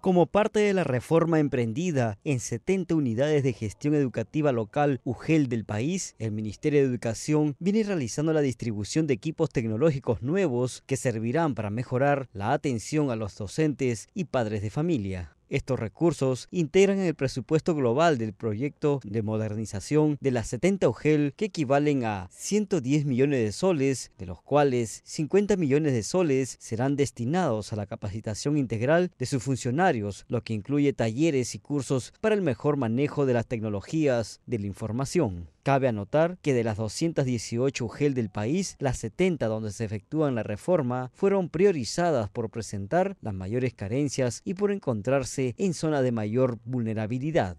Como parte de la reforma emprendida en 70 unidades de gestión educativa local UGEL del país, el Ministerio de Educación viene realizando la distribución de equipos tecnológicos nuevos que servirán para mejorar la atención a los docentes y padres de familia. Estos recursos integran el presupuesto global del proyecto de modernización de las 70 UGEL que equivalen a 110 millones de soles, de los cuales 50 millones de soles serán destinados a la capacitación integral de sus funcionarios, lo que incluye talleres y cursos para el mejor manejo de las tecnologías de la información. Cabe anotar que de las 218 UGEL del país, las 70 donde se efectúan la reforma fueron priorizadas por presentar las mayores carencias y por encontrarse en zona de mayor vulnerabilidad.